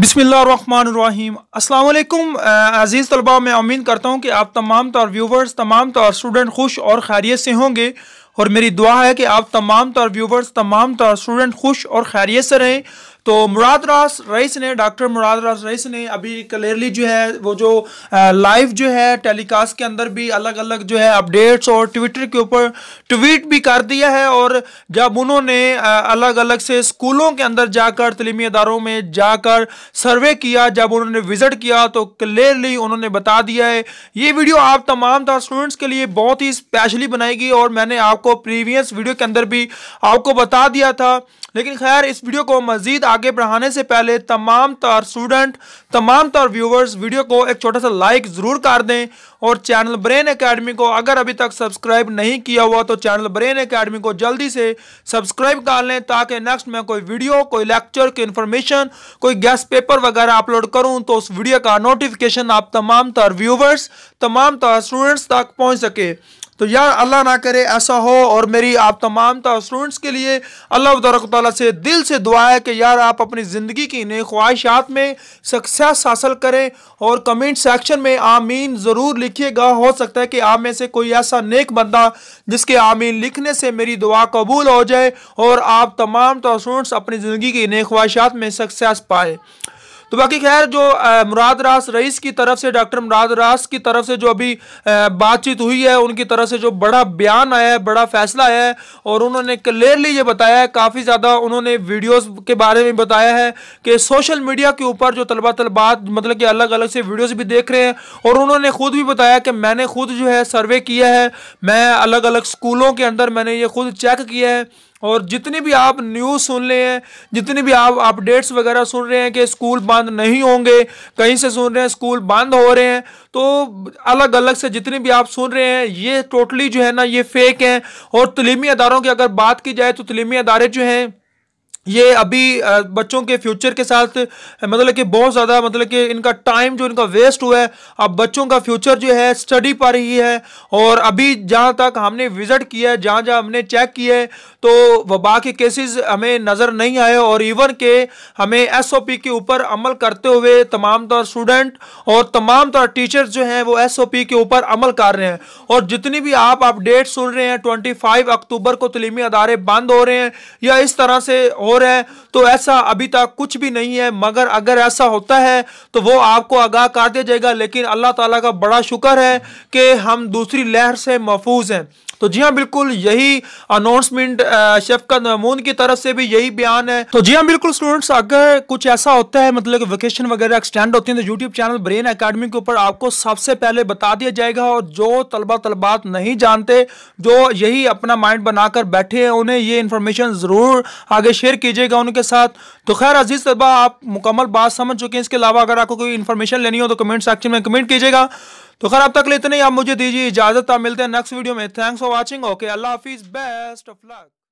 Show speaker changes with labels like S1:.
S1: बिसमीम् अल्लाम अज़ीज़ तलबा मैं उम्मीद करता हूँ कि आप तमाम तौर तो व्यूवर्स तमाम तौर तो स्टूडेंट खुश और खैरियत से होंगे और मेरी दुआ है कि आप तमाम तौर तो व्यूवर्स तमाम तौर स्टूडेंट खुश और खैरियत से रहें तो मुराद रास रईस ने डॉक्टर मुराद रास रईस ने अभी क्लियरली जो है वो जो लाइव जो है टेलीकास्ट के अंदर भी अलग अलग जो है अपडेट्स और ट्विटर के ऊपर ट्वीट भी कर दिया है और जब उन्होंने अलग अलग से स्कूलों के अंदर जाकर तलीमी इदारों में जाकर सर्वे किया जब उन्होंने विजिट किया तो क्लियरली उन्होंने बता दिया है ये वीडियो आप तमाम तरह स्टूडेंट्स के लिए बहुत ही स्पेशली बनाएगी और मैंने आपको प्रीवियस वीडियो के अंदर भी आपको बता दिया था लेकिन खैर इस वीडियो को मजीद आगे बढ़ाने से पहले तमाम तार स्टूडेंट तमाम तार व्यूवर्स वीडियो को एक छोटा सा लाइक ज़रूर कर दें और चैनल ब्रेन एकेडमी को अगर अभी तक सब्सक्राइब नहीं किया हुआ तो चैनल ब्रेन एकेडमी को जल्दी से सब्सक्राइब कर लें ताकि नेक्स्ट मैं कोई वीडियो कोई लेक्चर की इन्फॉर्मेशन कोई गेस्ट पेपर वगैरह अपलोड करूँ तो उस वीडियो का नोटिफिकेशन आप तमाम तार व्यूवर्स तमाम तार स्टूडेंट्स तक पहुँच सके तो यार अल्लाह ना करे ऐसा हो और मेरी आप तमाम स्टूडेंट्स के लिए अल्लाह तबरक से दिल से दुआ है कि यार आप अपनी ज़िंदगी की नई ख्वाहिशात में सक्सेस हासिल करें और कमेंट सेक्शन में आमीन ज़रूर लिखिएगा हो सकता है कि आप में से कोई ऐसा नेक बंदा जिसके आमीन लिखने से मेरी दुआ कबूल हो जाए और आप तमाम स्टूडेंट्स अपनी ज़िंदगी की नई ख्वाहिशात में सक्सेस पाए तो बाकी खैर जो मुराद रास रईस की तरफ से डॉक्टर मुराद रास की तरफ से जो अभी बातचीत हुई है उनकी तरफ से जो बड़ा बयान आया है बड़ा फैसला आया है और उन्होंने क्लियरली ये बताया है काफ़ी ज़्यादा उन्होंने वीडियोस के बारे में बताया है कि सोशल मीडिया के ऊपर जो तलबा तलबात मतलब कि अलग अलग से वीडियोज़ भी देख रहे हैं और उन्होंने खुद भी बताया कि मैंने खुद जो है सर्वे किया है मैं अलग अलग स्कूलों के अंदर मैंने ये खुद चेक किया है और जितनी भी आप न्यूज़ सुन रहे हैं जितनी भी आप अपडेट्स वगैरह सुन रहे हैं कि स्कूल बंद नहीं होंगे कहीं से सुन रहे हैं स्कूल बंद हो रहे हैं तो अलग अलग से जितनी भी आप सुन रहे हैं ये टोटली जो है ना ये फेक हैं और तलीमी अदारों की अगर बात की जाए तो तलीमी अदारे जो हैं ये अभी बच्चों के फ्यूचर के साथ मतलब कि बहुत ज़्यादा मतलब कि इनका टाइम जो इनका वेस्ट हुआ है अब बच्चों का फ्यूचर जो है स्टडी पर ही है और अभी जहाँ तक हमने विज़िट किया है जहाँ जहाँ हमने चेक किया है तो वबा के केसेस हमें नज़र नहीं आए और इवन के हमें एसओपी के ऊपर अमल करते हुए तमाम तौर स्टूडेंट और तमाम तरह टीचर्स जो हैं वो एस के ऊपर अमल कर रहे हैं और जितनी भी आप अपडेट सुन रहे हैं ट्वेंटी अक्टूबर को तलीमी अदारे बंद हो रहे हैं या इस तरह से हो रहा है तो ऐसा अभी तक कुछ भी नहीं है मगर अगर ऐसा होता है तो वो आपको आगाह कर दिया जाएगा लेकिन अल्लाह ताला का बड़ा शुक्र है कि हम दूसरी लहर से महफूज हैं तो जी हाँ बिल्कुल यही अनाउंसमेंट शफकत महमूद की तरफ से भी यही बयान है तो जी हाँ बिल्कुल स्टूडेंट्स अगर कुछ ऐसा होता है मतलब वेकेशन वगैरह एक्सटेंड होती है तो यूट्यूब चैनल ब्रेन अकेडमी के ऊपर आपको सबसे पहले बता दिया जाएगा और जो तलबा तलबात नहीं जानते जो यही अपना माइंड बनाकर बैठे हैं उन्हें ये इन्फॉर्मेशन ज़रूर आगे शेयर कीजिएगा उनके साथ तो खैर अजीज़ तलबा आप मुकम्मल बात समझ चुके हैं इसके अलावा अगर आपको कोई इन्फॉर्मेशन लेनी हो तो कमेंट सेक्शन में कमेंट कीजिएगा तो खराब अब लेते नहीं आप मुझे दीजिए इजाजत आप मिलते हैं नेक्स्ट वीडियो में थैंक्स फॉर वॉचिंग ओके अल्लाह हाफिज बेस्ट ऑफ लक